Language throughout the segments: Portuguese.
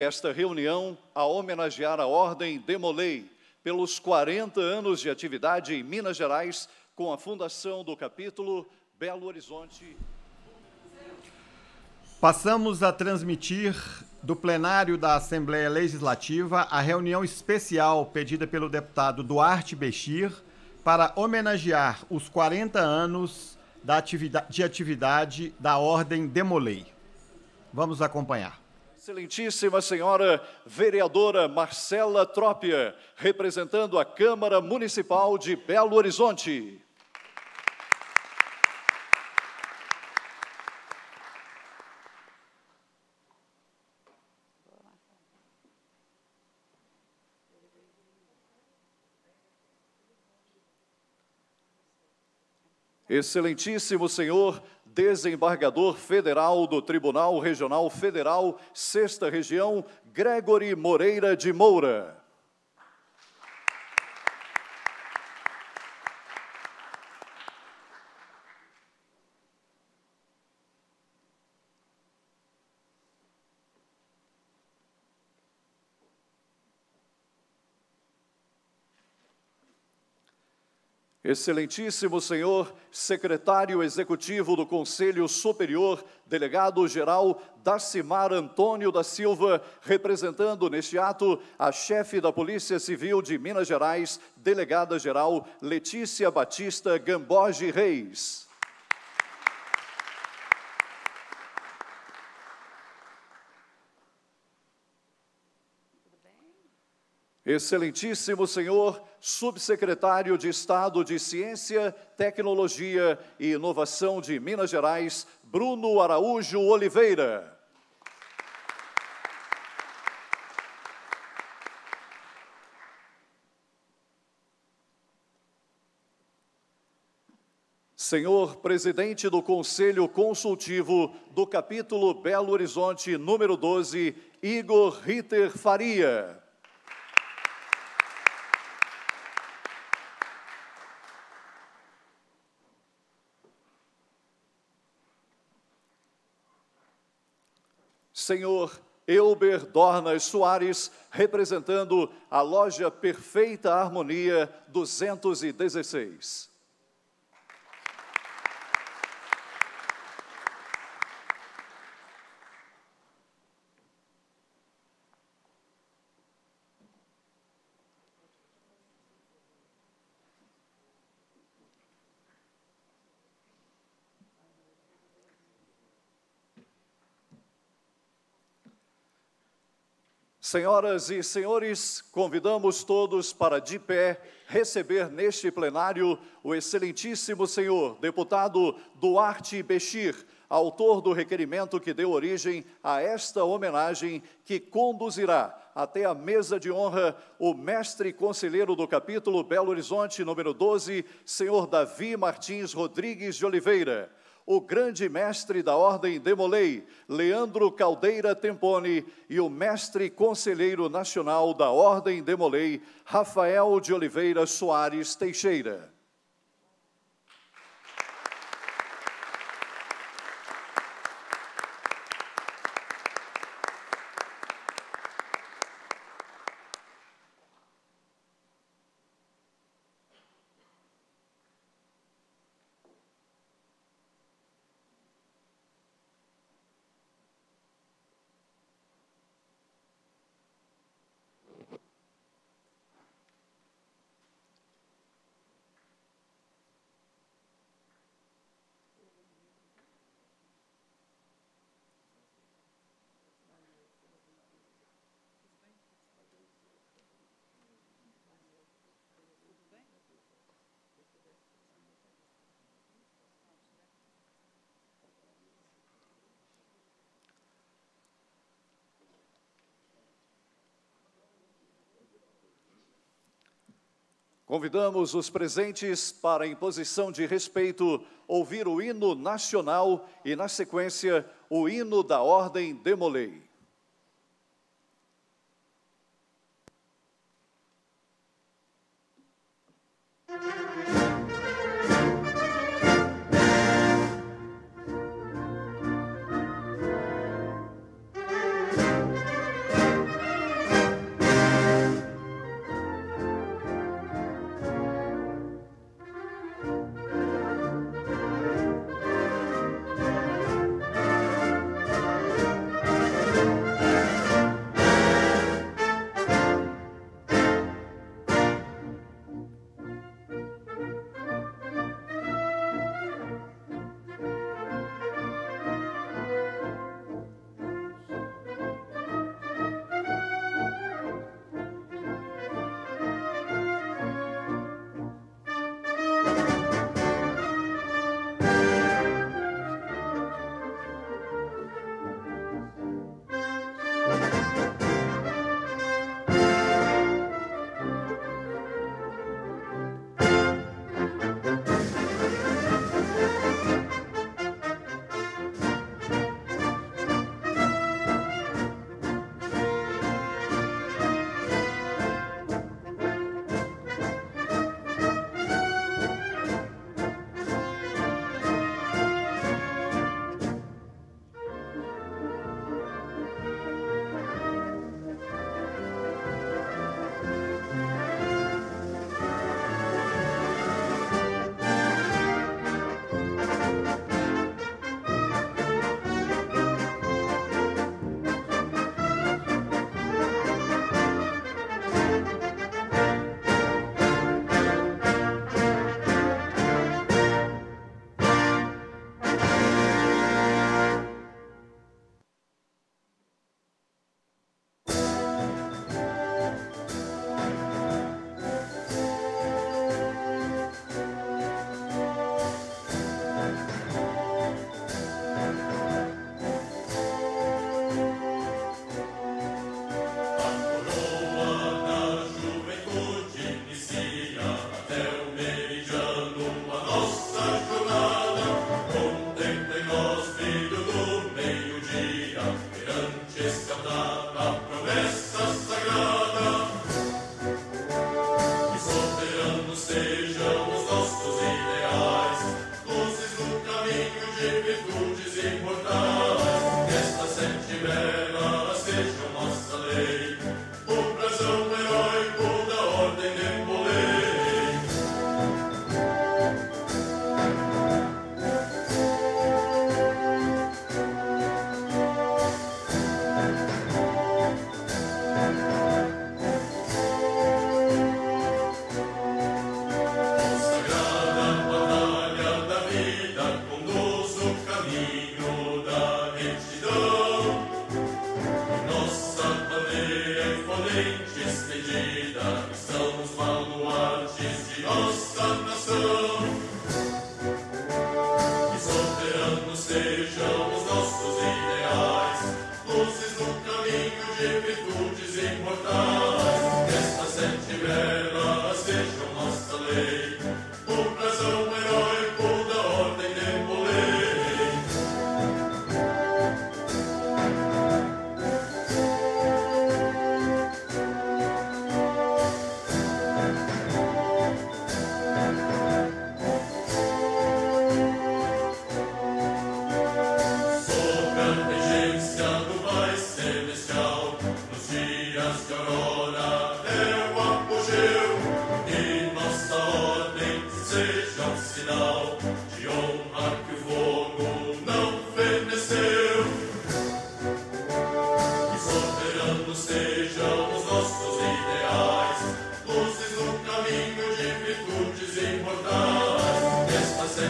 esta reunião a homenagear a Ordem Demolei pelos 40 anos de atividade em Minas Gerais com a fundação do capítulo Belo Horizonte. Passamos a transmitir do plenário da Assembleia Legislativa a reunião especial pedida pelo deputado Duarte Bechir para homenagear os 40 anos de atividade da Ordem Demolei. Vamos acompanhar. Excelentíssima senhora vereadora Marcela Trópia, representando a Câmara Municipal de Belo Horizonte. Excelentíssimo senhor desembargador federal do Tribunal Regional Federal, Sexta Região, Gregory Moreira de Moura. Excelentíssimo senhor secretário executivo do Conselho Superior, delegado-geral Dacimar Antônio da Silva, representando neste ato a chefe da Polícia Civil de Minas Gerais, delegada-geral Letícia Batista Gamboge Reis. Excelentíssimo senhor subsecretário de Estado de Ciência, Tecnologia e Inovação de Minas Gerais, Bruno Araújo Oliveira. Senhor presidente do Conselho Consultivo do capítulo Belo Horizonte número 12, Igor Ritter Faria. senhor Elber Dornas Soares, representando a loja Perfeita Harmonia 216. Senhoras e senhores, convidamos todos para de pé receber neste plenário o excelentíssimo senhor deputado Duarte Bechir, autor do requerimento que deu origem a esta homenagem que conduzirá até a mesa de honra o mestre conselheiro do capítulo Belo Horizonte número 12, senhor Davi Martins Rodrigues de Oliveira o grande mestre da Ordem Demolei, Leandro Caldeira Tempone, e o mestre conselheiro nacional da Ordem Demolei, Rafael de Oliveira Soares Teixeira. Convidamos os presentes para, em posição de respeito, ouvir o hino nacional e, na sequência, o hino da Ordem Demolei.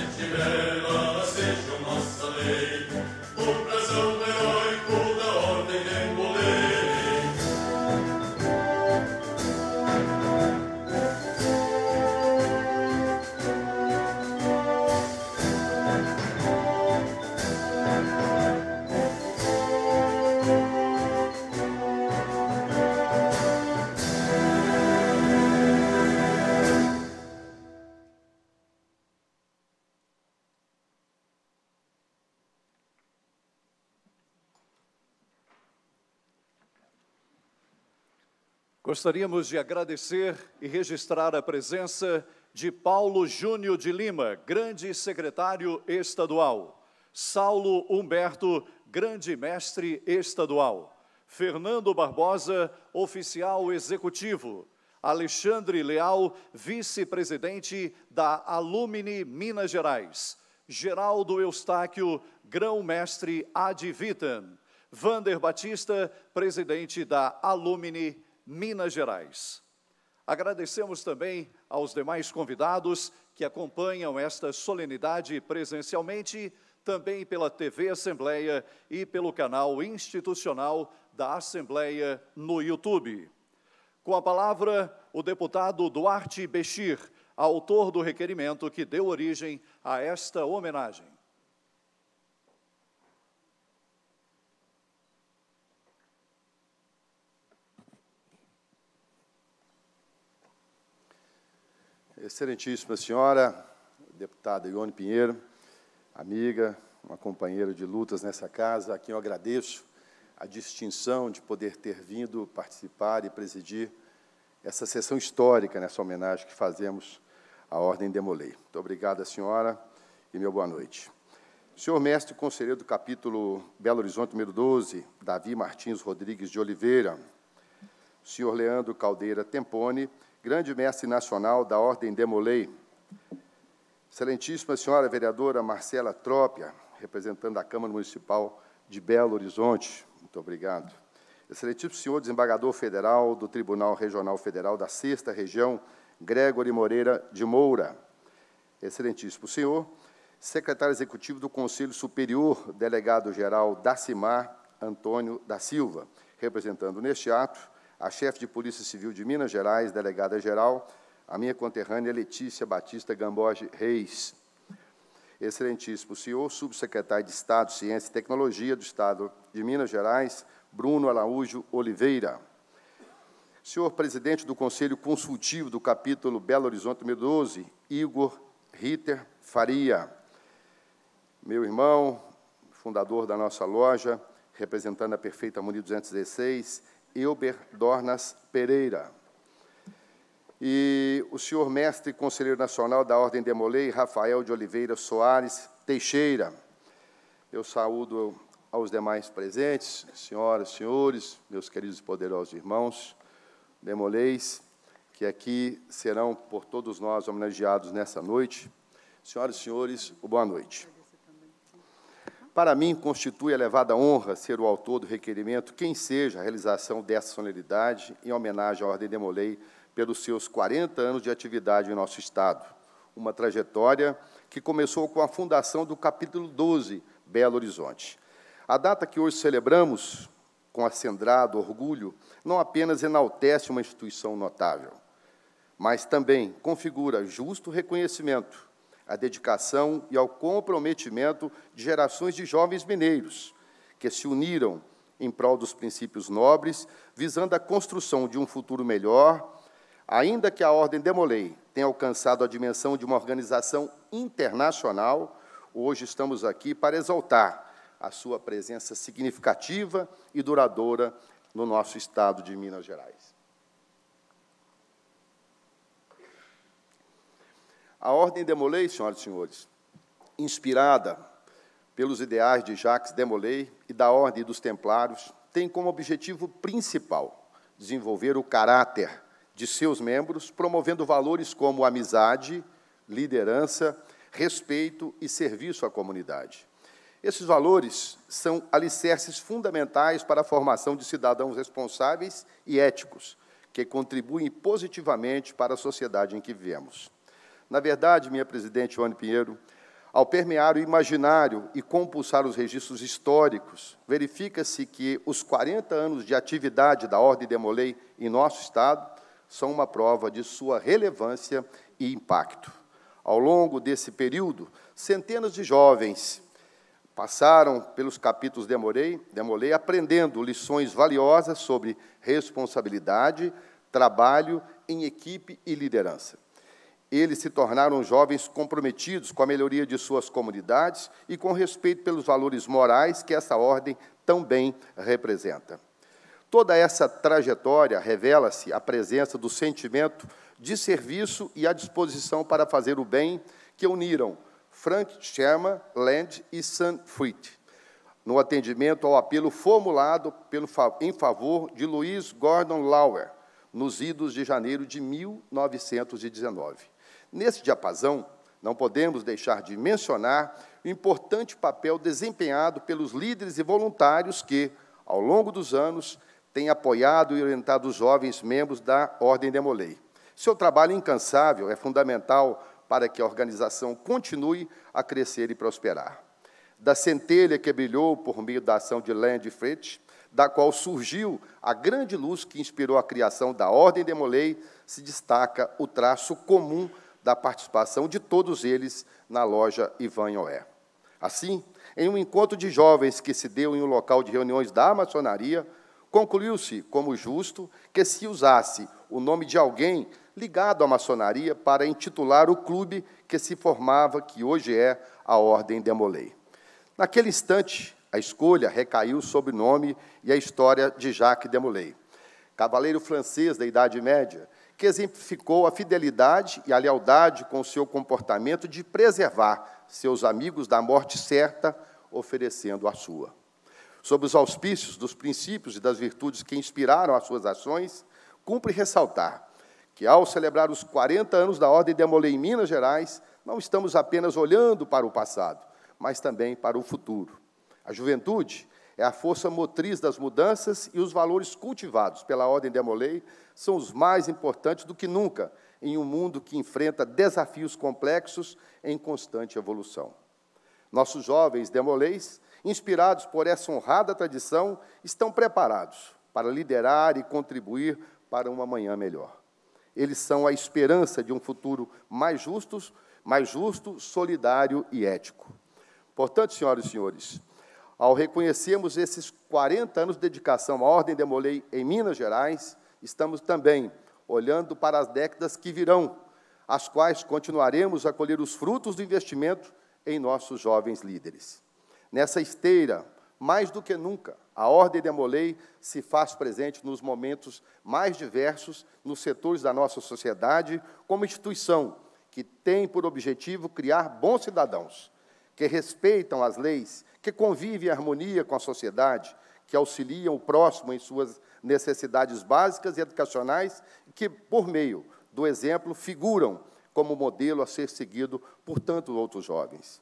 Sentiment. gostaríamos de agradecer e registrar a presença de Paulo Júnior de Lima, grande secretário estadual, Saulo Humberto, grande mestre estadual, Fernando Barbosa, oficial executivo, Alexandre Leal, vice-presidente da Alumni Minas Gerais, Geraldo Eustáquio, grão-mestre ad vitam, Vander Batista, presidente da Alumni Minas Gerais. Agradecemos também aos demais convidados que acompanham esta solenidade presencialmente, também pela TV Assembleia e pelo canal institucional da Assembleia no YouTube. Com a palavra, o deputado Duarte Bechir, autor do requerimento que deu origem a esta homenagem. Excelentíssima senhora, deputada Ione Pinheiro, amiga, uma companheira de lutas nessa casa, a quem eu agradeço a distinção de poder ter vindo participar e presidir essa sessão histórica nessa homenagem que fazemos à Ordem Demolei. Muito obrigado, senhora, e meu boa noite. Senhor mestre conselheiro do capítulo Belo Horizonte, número 12, Davi Martins Rodrigues de Oliveira, senhor Leandro Caldeira Tempone, grande mestre nacional da Ordem Demolei, excelentíssima senhora vereadora Marcela Trópia, representando a Câmara Municipal de Belo Horizonte, muito obrigado. Excelentíssimo senhor desembargador federal do Tribunal Regional Federal da Sexta Região, Gregory Moreira de Moura. Excelentíssimo senhor, secretário executivo do Conselho Superior, delegado-geral da CIMAR, Antônio da Silva, representando neste ato a chefe de Polícia Civil de Minas Gerais, delegada-geral, a minha conterrânea Letícia Batista Gamboge Reis. Excelentíssimo senhor, subsecretário de Estado, Ciência e Tecnologia do Estado de Minas Gerais, Bruno Araújo Oliveira. Senhor presidente do Conselho Consultivo do capítulo Belo Horizonte 2012, Igor Ritter Faria. Meu irmão, fundador da nossa loja, representando a Perfeita Harmonia 216, Euber Dornas Pereira. E o senhor mestre conselheiro nacional da Ordem de Molei, Rafael de Oliveira Soares Teixeira. Eu saúdo aos demais presentes, senhoras, senhores, meus queridos e poderosos irmãos, demoleis, que aqui serão por todos nós homenageados nessa noite. Senhoras e senhores, boa noite. Para mim, constitui elevada honra ser o autor do requerimento, quem seja a realização dessa solenidade em homenagem à Ordem de Molay pelos seus 40 anos de atividade em nosso Estado. Uma trajetória que começou com a fundação do capítulo 12, Belo Horizonte. A data que hoje celebramos, com acendrado orgulho, não apenas enaltece uma instituição notável, mas também configura justo reconhecimento à dedicação e ao comprometimento de gerações de jovens mineiros que se uniram em prol dos princípios nobres, visando a construção de um futuro melhor, ainda que a Ordem Demolei tenha alcançado a dimensão de uma organização internacional, hoje estamos aqui para exaltar a sua presença significativa e duradoura no nosso estado de Minas Gerais. A ordem Demolay, senhoras e senhores, inspirada pelos ideais de Jacques Demolay e da Ordem dos Templários, tem como objetivo principal desenvolver o caráter de seus membros, promovendo valores como amizade, liderança, respeito e serviço à comunidade. Esses valores são alicerces fundamentais para a formação de cidadãos responsáveis e éticos, que contribuem positivamente para a sociedade em que vivemos. Na verdade, minha presidente Joane Pinheiro, ao permear o imaginário e compulsar os registros históricos, verifica-se que os 40 anos de atividade da Ordem de Molay em nosso Estado são uma prova de sua relevância e impacto. Ao longo desse período, centenas de jovens passaram pelos capítulos de Molay, de Molay aprendendo lições valiosas sobre responsabilidade, trabalho em equipe e liderança. Eles se tornaram jovens comprometidos com a melhoria de suas comunidades e com respeito pelos valores morais que essa ordem também representa. Toda essa trajetória revela-se a presença do sentimento de serviço e a disposição para fazer o bem que uniram Frank Sherman, Land e Sam Fruit, no atendimento ao apelo formulado pelo, em favor de Louis Gordon Lauer, nos idos de janeiro de 1919. Nesse diapasão, não podemos deixar de mencionar o importante papel desempenhado pelos líderes e voluntários que, ao longo dos anos, têm apoiado e orientado os jovens membros da Ordem Demolei. Seu trabalho incansável é fundamental para que a organização continue a crescer e prosperar. Da centelha que brilhou por meio da ação de Land Fritz, da qual surgiu a grande luz que inspirou a criação da Ordem Demolei, se destaca o traço comum da participação de todos eles na loja Ivan Oé. Assim, em um encontro de jovens que se deu em um local de reuniões da maçonaria, concluiu-se como justo que se usasse o nome de alguém ligado à maçonaria para intitular o clube que se formava, que hoje é a Ordem Demolei. Naquele instante, a escolha recaiu sobre o nome e a história de Jacques Demolay, cavaleiro francês da Idade Média, que exemplificou a fidelidade e a lealdade com o seu comportamento de preservar seus amigos da morte certa, oferecendo a sua. Sob os auspícios dos princípios e das virtudes que inspiraram as suas ações, cumpre ressaltar que, ao celebrar os 40 anos da Ordem de Amolê em Minas Gerais, não estamos apenas olhando para o passado, mas também para o futuro. A juventude é a força motriz das mudanças e os valores cultivados pela ordem de Amolei são os mais importantes do que nunca em um mundo que enfrenta desafios complexos em constante evolução. Nossos jovens demoleis, inspirados por essa honrada tradição, estão preparados para liderar e contribuir para uma manhã melhor. Eles são a esperança de um futuro mais justo, mais justo, solidário e ético. Portanto, senhoras e senhores, ao reconhecermos esses 40 anos de dedicação à Ordem de em Minas Gerais, estamos também olhando para as décadas que virão, as quais continuaremos a colher os frutos do investimento em nossos jovens líderes. Nessa esteira, mais do que nunca, a Ordem de se faz presente nos momentos mais diversos nos setores da nossa sociedade, como instituição que tem por objetivo criar bons cidadãos que respeitam as leis que convive em harmonia com a sociedade, que auxiliam o próximo em suas necessidades básicas e educacionais, que, por meio do exemplo, figuram como modelo a ser seguido por tantos outros jovens.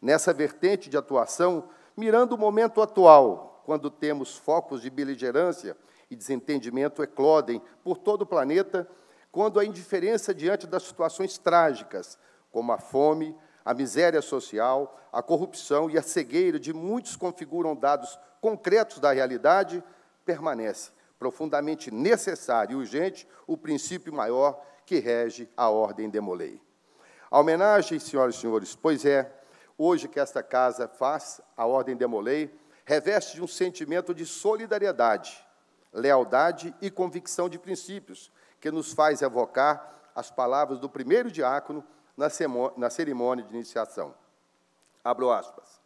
Nessa vertente de atuação, mirando o momento atual, quando temos focos de beligerância e desentendimento eclodem por todo o planeta, quando a indiferença diante das situações trágicas, como a fome, a miséria social, a corrupção e a cegueira de muitos configuram dados concretos da realidade, permanece profundamente necessário e urgente o princípio maior que rege a ordem demolei. A homenagem, senhoras e senhores, pois é, hoje que esta casa faz a ordem demolei, reveste de um sentimento de solidariedade, lealdade e convicção de princípios, que nos faz evocar as palavras do primeiro diácono na cerimônia de iniciação. Abro aspas.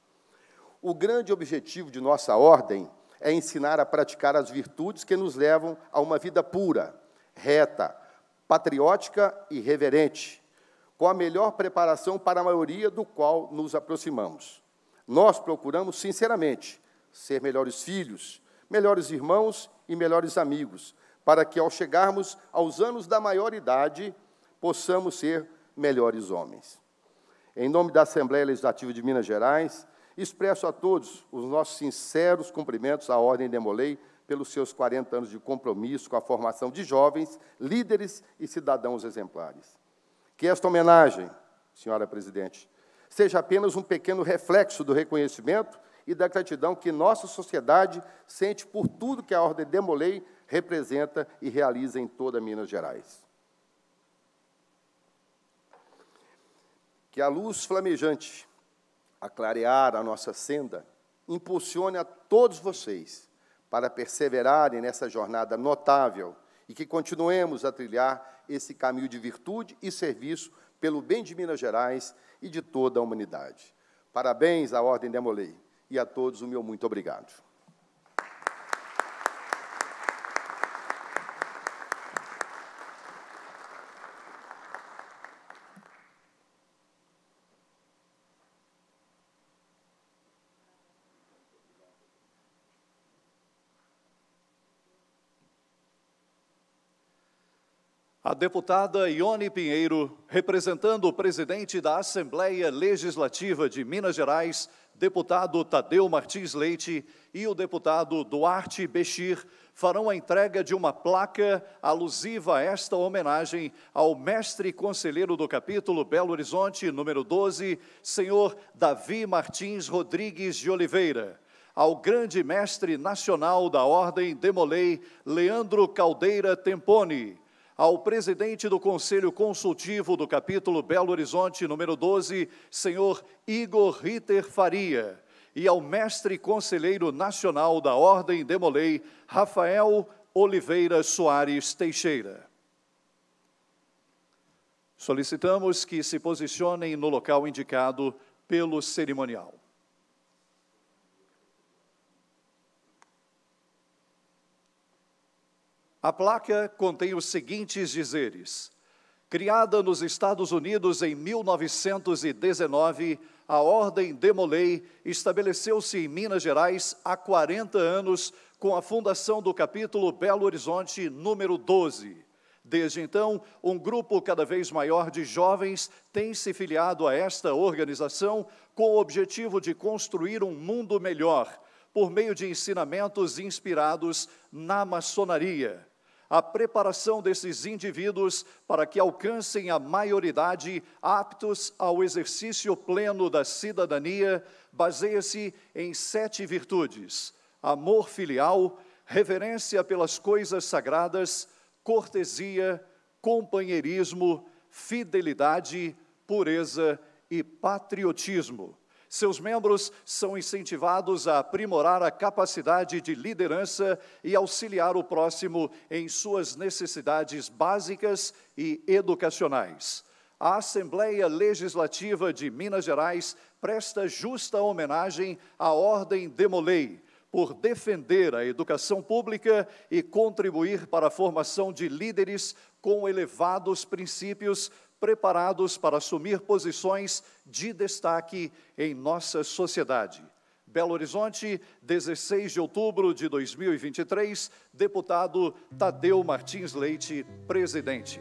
O grande objetivo de nossa ordem é ensinar a praticar as virtudes que nos levam a uma vida pura, reta, patriótica e reverente, com a melhor preparação para a maioria do qual nos aproximamos. Nós procuramos, sinceramente, ser melhores filhos, melhores irmãos e melhores amigos, para que, ao chegarmos aos anos da maioridade, possamos ser melhores homens. Em nome da Assembleia Legislativa de Minas Gerais, expresso a todos os nossos sinceros cumprimentos à Ordem Demolei pelos seus 40 anos de compromisso com a formação de jovens, líderes e cidadãos exemplares. Que esta homenagem, senhora presidente, seja apenas um pequeno reflexo do reconhecimento e da gratidão que nossa sociedade sente por tudo que a Ordem Demolei representa e realiza em toda Minas Gerais. Que a luz flamejante aclarear a nossa senda impulsione a todos vocês para perseverarem nessa jornada notável e que continuemos a trilhar esse caminho de virtude e serviço pelo bem de Minas Gerais e de toda a humanidade. Parabéns à Ordem Demolei e a todos o meu muito obrigado. A deputada Ione Pinheiro, representando o presidente da Assembleia Legislativa de Minas Gerais, deputado Tadeu Martins Leite e o deputado Duarte Bechir, farão a entrega de uma placa alusiva a esta homenagem ao mestre conselheiro do capítulo Belo Horizonte, número 12, senhor Davi Martins Rodrigues de Oliveira ao grande mestre nacional da Ordem Demolei, Leandro Caldeira Tempone, ao presidente do Conselho Consultivo do capítulo Belo Horizonte, número 12, senhor Igor Ritter Faria, e ao mestre conselheiro nacional da Ordem Demolei, Rafael Oliveira Soares Teixeira. Solicitamos que se posicionem no local indicado pelo cerimonial. A placa contém os seguintes dizeres: Criada nos Estados Unidos em 1919, a Ordem Demolei estabeleceu-se em Minas Gerais há 40 anos com a fundação do capítulo Belo Horizonte número 12. Desde então, um grupo cada vez maior de jovens tem se filiado a esta organização com o objetivo de construir um mundo melhor por meio de ensinamentos inspirados na maçonaria a preparação desses indivíduos para que alcancem a maioridade aptos ao exercício pleno da cidadania baseia-se em sete virtudes: amor filial, reverência pelas coisas sagradas, cortesia, companheirismo, fidelidade, pureza e patriotismo. Seus membros são incentivados a aprimorar a capacidade de liderança e auxiliar o próximo em suas necessidades básicas e educacionais. A Assembleia Legislativa de Minas Gerais presta justa homenagem à Ordem Demolei por defender a educação pública e contribuir para a formação de líderes com elevados princípios preparados para assumir posições de destaque em nossa sociedade. Belo Horizonte, 16 de outubro de 2023, deputado Tadeu Martins Leite, presidente.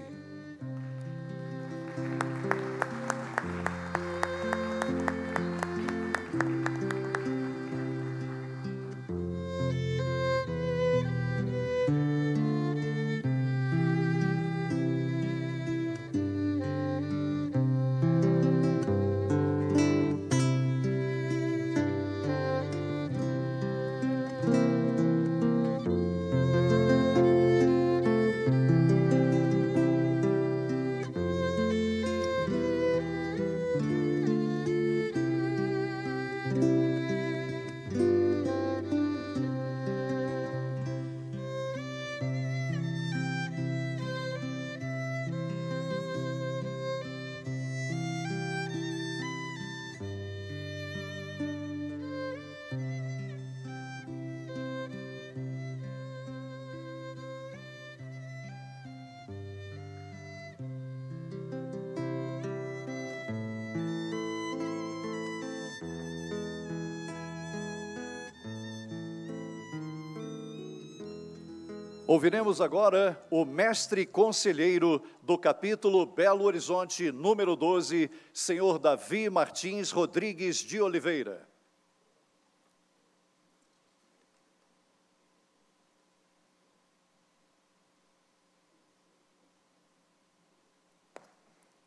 Ouviremos agora o mestre conselheiro do capítulo Belo Horizonte, número 12, senhor Davi Martins Rodrigues de Oliveira.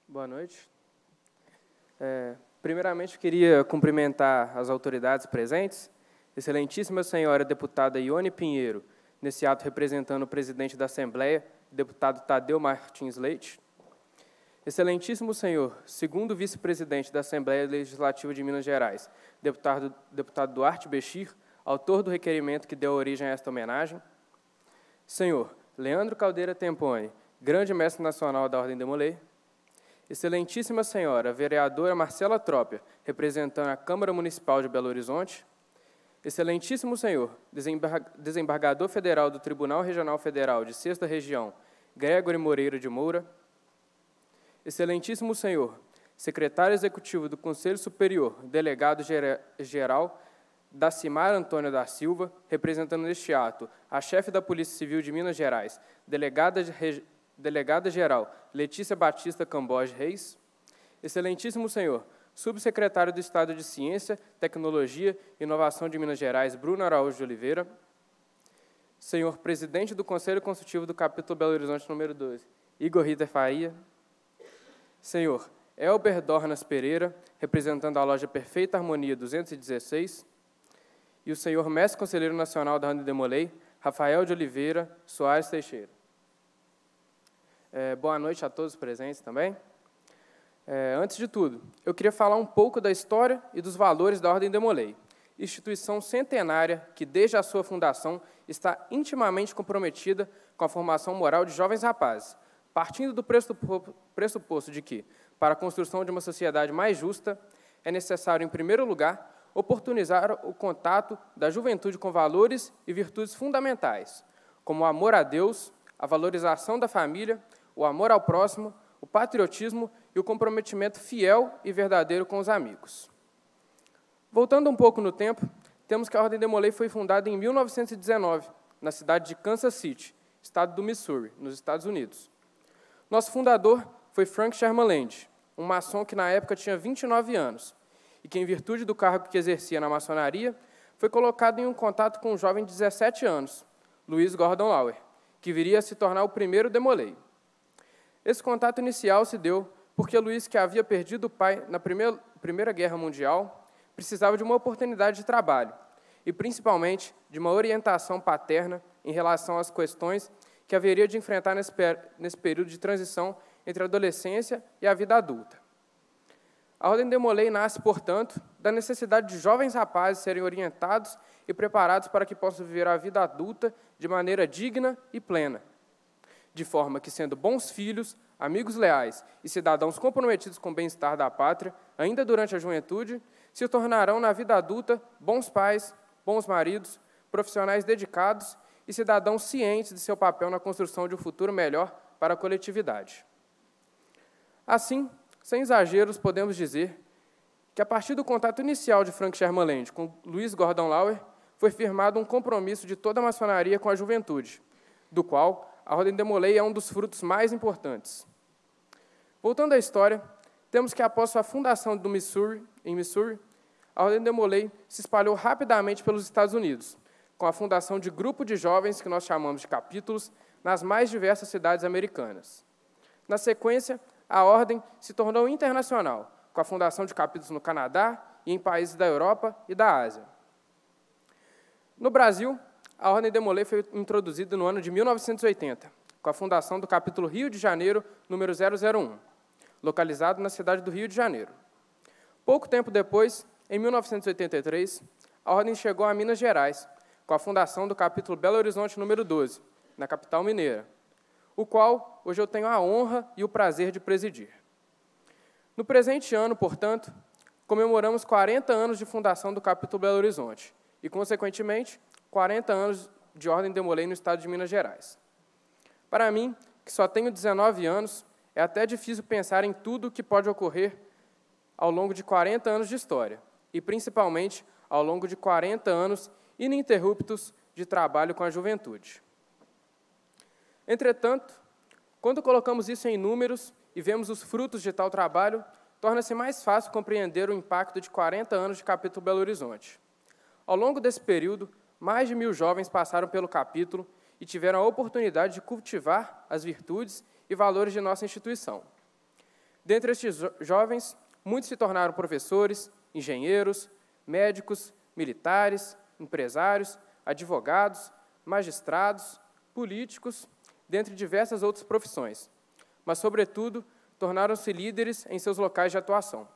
Boa noite. É, primeiramente, queria cumprimentar as autoridades presentes, Excelentíssima Senhora Deputada Ione Pinheiro nesse ato representando o presidente da Assembleia, deputado Tadeu Martins Leite. Excelentíssimo senhor, segundo vice-presidente da Assembleia Legislativa de Minas Gerais, deputado, deputado Duarte Bechir, autor do requerimento que deu origem a esta homenagem. Senhor, Leandro Caldeira Tempone, grande mestre nacional da Ordem de Molay. Excelentíssima senhora, vereadora Marcela Trópia, representando a Câmara Municipal de Belo Horizonte. Excelentíssimo senhor, desembargador federal do Tribunal Regional Federal de Sexta Região, Gregory Moreira de Moura. Excelentíssimo senhor, secretário executivo do Conselho Superior, delegado geral Dacimar Antônio da Silva, representando neste ato a chefe da Polícia Civil de Minas Gerais, delegada, delegada geral Letícia Batista Camboge Reis. Excelentíssimo senhor, subsecretário do Estado de Ciência, Tecnologia e Inovação de Minas Gerais, Bruno Araújo de Oliveira, senhor presidente do Conselho Consultivo do Capítulo Belo Horizonte número 12, Igor Ritter Faria, senhor Elber Dornas Pereira, representando a loja Perfeita Harmonia 216, e o senhor mestre conselheiro nacional da de Demolei, Rafael de Oliveira Soares Teixeira. É, boa noite a todos presentes também. É, antes de tudo, eu queria falar um pouco da história e dos valores da Ordem Demolei, instituição centenária que, desde a sua fundação, está intimamente comprometida com a formação moral de jovens rapazes, partindo do pressuposto de que, para a construção de uma sociedade mais justa, é necessário, em primeiro lugar, oportunizar o contato da juventude com valores e virtudes fundamentais, como o amor a Deus, a valorização da família, o amor ao próximo o patriotismo e o comprometimento fiel e verdadeiro com os amigos. Voltando um pouco no tempo, temos que a Ordem de Molay foi fundada em 1919, na cidade de Kansas City, estado do Missouri, nos Estados Unidos. Nosso fundador foi Frank Sherman Land, um maçom que na época tinha 29 anos, e que, em virtude do cargo que exercia na maçonaria, foi colocado em um contato com um jovem de 17 anos, Luiz Gordon Lauer, que viria a se tornar o primeiro demoleiro. Esse contato inicial se deu porque Luiz, que havia perdido o pai na primeira, primeira Guerra Mundial, precisava de uma oportunidade de trabalho e, principalmente, de uma orientação paterna em relação às questões que haveria de enfrentar nesse, nesse período de transição entre a adolescência e a vida adulta. A Ordem de Molay nasce, portanto, da necessidade de jovens rapazes serem orientados e preparados para que possam viver a vida adulta de maneira digna e plena, de forma que, sendo bons filhos, amigos leais e cidadãos comprometidos com o bem-estar da pátria, ainda durante a juventude, se tornarão na vida adulta bons pais, bons maridos, profissionais dedicados e cidadãos cientes de seu papel na construção de um futuro melhor para a coletividade. Assim, sem exageros, podemos dizer que, a partir do contato inicial de Frank Sherman Land com Luiz Gordon Lauer, foi firmado um compromisso de toda a maçonaria com a juventude, do qual a ordem Demolay é um dos frutos mais importantes. Voltando à história, temos que após a fundação do Missouri, em Missouri, a ordem Demolay se espalhou rapidamente pelos Estados Unidos, com a fundação de grupo de jovens que nós chamamos de capítulos nas mais diversas cidades americanas. Na sequência, a ordem se tornou internacional, com a fundação de capítulos no Canadá e em países da Europa e da Ásia. No Brasil, a Ordem de Molay foi introduzida no ano de 1980, com a fundação do capítulo Rio de Janeiro, número 001, localizado na cidade do Rio de Janeiro. Pouco tempo depois, em 1983, a Ordem chegou a Minas Gerais, com a fundação do capítulo Belo Horizonte, número 12, na capital mineira, o qual hoje eu tenho a honra e o prazer de presidir. No presente ano, portanto, comemoramos 40 anos de fundação do capítulo Belo Horizonte e, consequentemente, 40 anos de ordem demolei no estado de Minas Gerais. Para mim, que só tenho 19 anos, é até difícil pensar em tudo o que pode ocorrer ao longo de 40 anos de história, e principalmente ao longo de 40 anos ininterruptos de trabalho com a juventude. Entretanto, quando colocamos isso em números e vemos os frutos de tal trabalho, torna-se mais fácil compreender o impacto de 40 anos de Capítulo Belo Horizonte. Ao longo desse período, mais de mil jovens passaram pelo capítulo e tiveram a oportunidade de cultivar as virtudes e valores de nossa instituição. Dentre estes jovens, muitos se tornaram professores, engenheiros, médicos, militares, empresários, advogados, magistrados, políticos, dentre diversas outras profissões. Mas, sobretudo, tornaram-se líderes em seus locais de atuação,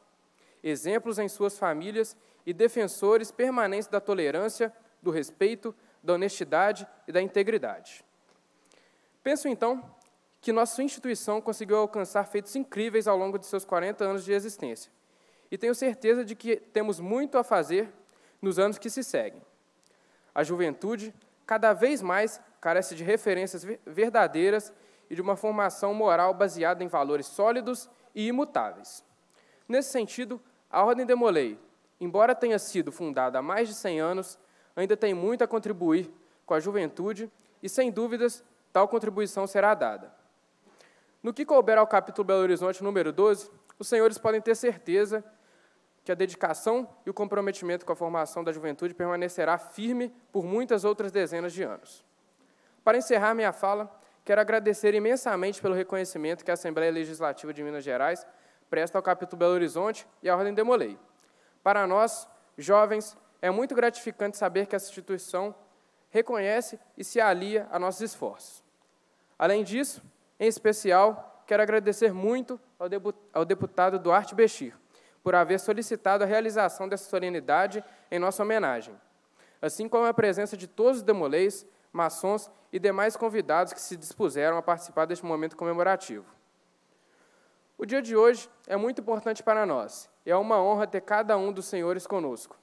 exemplos em suas famílias e defensores permanentes da tolerância do respeito, da honestidade e da integridade. Penso, então, que nossa instituição conseguiu alcançar feitos incríveis ao longo de seus 40 anos de existência, e tenho certeza de que temos muito a fazer nos anos que se seguem. A juventude, cada vez mais, carece de referências verdadeiras e de uma formação moral baseada em valores sólidos e imutáveis. Nesse sentido, a Ordem de Molay, embora tenha sido fundada há mais de 100 anos, ainda tem muito a contribuir com a juventude e, sem dúvidas, tal contribuição será dada. No que couber ao capítulo Belo Horizonte número 12, os senhores podem ter certeza que a dedicação e o comprometimento com a formação da juventude permanecerá firme por muitas outras dezenas de anos. Para encerrar minha fala, quero agradecer imensamente pelo reconhecimento que a Assembleia Legislativa de Minas Gerais presta ao capítulo Belo Horizonte e à Ordem Demolei. Para nós, jovens, é muito gratificante saber que essa instituição reconhece e se alia a nossos esforços. Além disso, em especial, quero agradecer muito ao deputado Duarte Bechir por haver solicitado a realização dessa solenidade em nossa homenagem, assim como a presença de todos os demolês, maçons e demais convidados que se dispuseram a participar deste momento comemorativo. O dia de hoje é muito importante para nós, e é uma honra ter cada um dos senhores conosco.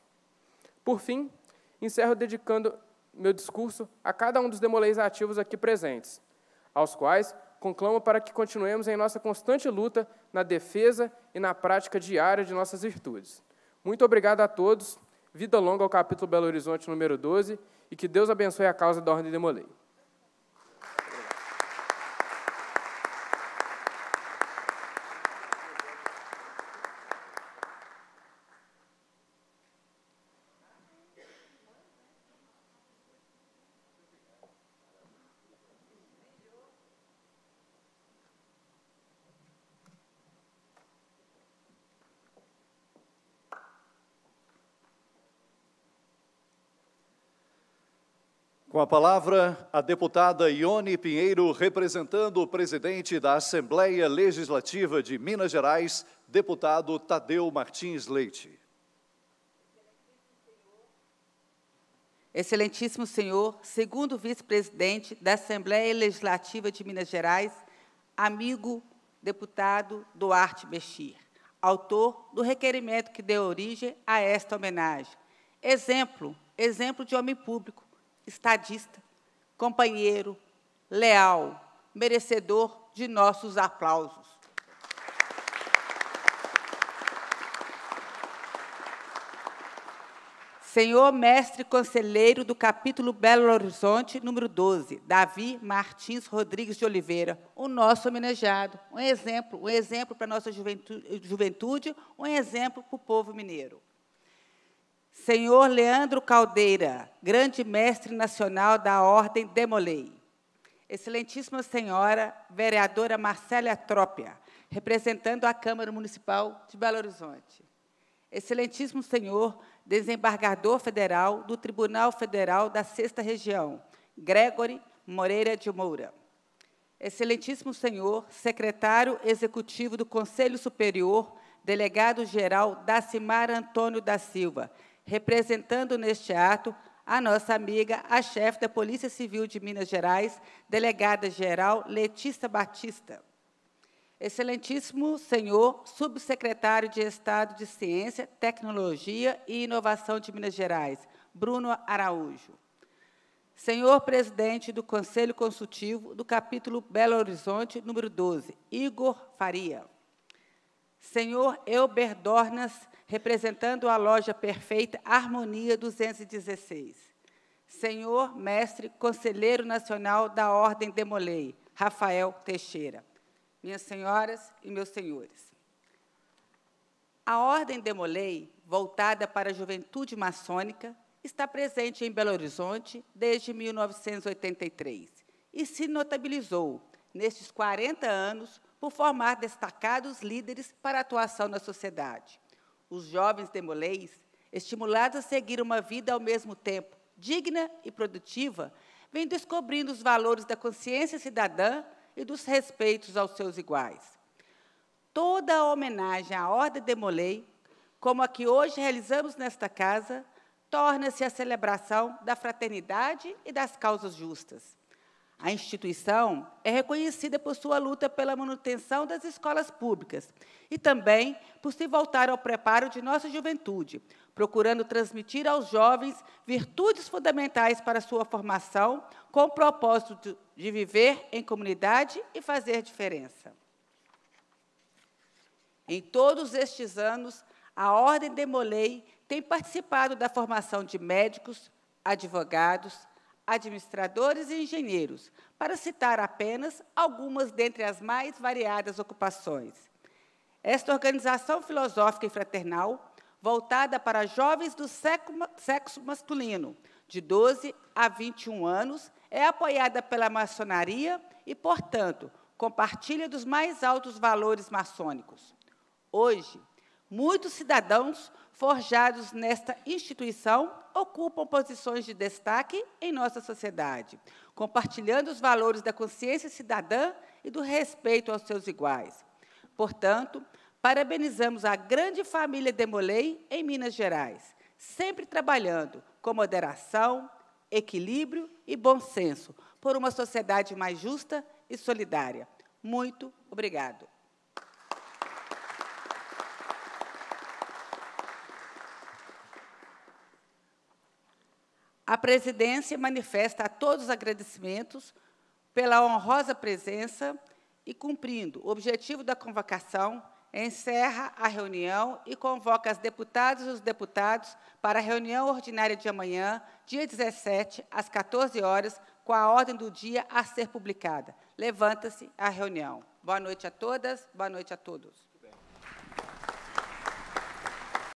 Por fim, encerro dedicando meu discurso a cada um dos demolês ativos aqui presentes, aos quais conclamo para que continuemos em nossa constante luta na defesa e na prática diária de nossas virtudes. Muito obrigado a todos, vida longa ao capítulo Belo Horizonte número 12, e que Deus abençoe a causa da Ordem Demolei. a palavra, a deputada Ione Pinheiro, representando o presidente da Assembleia Legislativa de Minas Gerais, deputado Tadeu Martins Leite. Excelentíssimo senhor, segundo vice-presidente da Assembleia Legislativa de Minas Gerais, amigo deputado Duarte Bexir, autor do requerimento que deu origem a esta homenagem. Exemplo, exemplo de homem público, estadista, companheiro, leal, merecedor de nossos aplausos. Senhor Mestre Conselheiro do capítulo Belo Horizonte, número 12, Davi Martins Rodrigues de Oliveira, o nosso homenageado, um exemplo, um exemplo para a nossa juventude, um exemplo para o povo mineiro. Senhor Leandro Caldeira, grande mestre nacional da Ordem Demolei. Excelentíssima senhora, vereadora Marcélia Trópia, representando a Câmara Municipal de Belo Horizonte. Excelentíssimo senhor, desembargador federal do Tribunal Federal da Sexta Região, Gregory Moreira de Moura. Excelentíssimo senhor, secretário executivo do Conselho Superior, delegado-geral Dacimar Antônio da Silva, representando neste ato a nossa amiga, a chefe da Polícia Civil de Minas Gerais, delegada-geral Letícia Batista. Excelentíssimo senhor subsecretário de Estado de Ciência, Tecnologia e Inovação de Minas Gerais, Bruno Araújo. Senhor presidente do Conselho Consultivo do capítulo Belo Horizonte, número 12, Igor Faria. Senhor Elber Dornas, representando a loja perfeita Harmonia 216. Senhor, mestre, conselheiro nacional da Ordem Demolei, Rafael Teixeira. Minhas senhoras e meus senhores. A Ordem Demolei, voltada para a juventude maçônica, está presente em Belo Horizonte desde 1983 e se notabilizou, nestes 40 anos, por formar destacados líderes para a atuação na sociedade os jovens demoleis, estimulados a seguir uma vida ao mesmo tempo digna e produtiva, vêm descobrindo os valores da consciência cidadã e dos respeitos aos seus iguais. Toda a homenagem à Ordem Demolei, como a que hoje realizamos nesta casa, torna-se a celebração da fraternidade e das causas justas. A instituição é reconhecida por sua luta pela manutenção das escolas públicas e também por se voltar ao preparo de nossa juventude, procurando transmitir aos jovens virtudes fundamentais para sua formação, com o propósito de viver em comunidade e fazer diferença. Em todos estes anos, a Ordem Demolei tem participado da formação de médicos, advogados, administradores e engenheiros, para citar apenas algumas dentre as mais variadas ocupações. Esta organização filosófica e fraternal, voltada para jovens do sexo masculino, de 12 a 21 anos, é apoiada pela maçonaria e, portanto, compartilha dos mais altos valores maçônicos. Hoje, muitos cidadãos forjados nesta instituição ocupam posições de destaque em nossa sociedade, compartilhando os valores da consciência cidadã e do respeito aos seus iguais. Portanto, parabenizamos a grande família Demolei em Minas Gerais, sempre trabalhando com moderação, equilíbrio e bom senso por uma sociedade mais justa e solidária. Muito obrigado. A presidência manifesta a todos os agradecimentos pela honrosa presença e, cumprindo o objetivo da convocação, encerra a reunião e convoca as deputadas e os deputados para a reunião ordinária de amanhã, dia 17, às 14 horas, com a ordem do dia a ser publicada. Levanta-se a reunião. Boa noite a todas, boa noite a todos.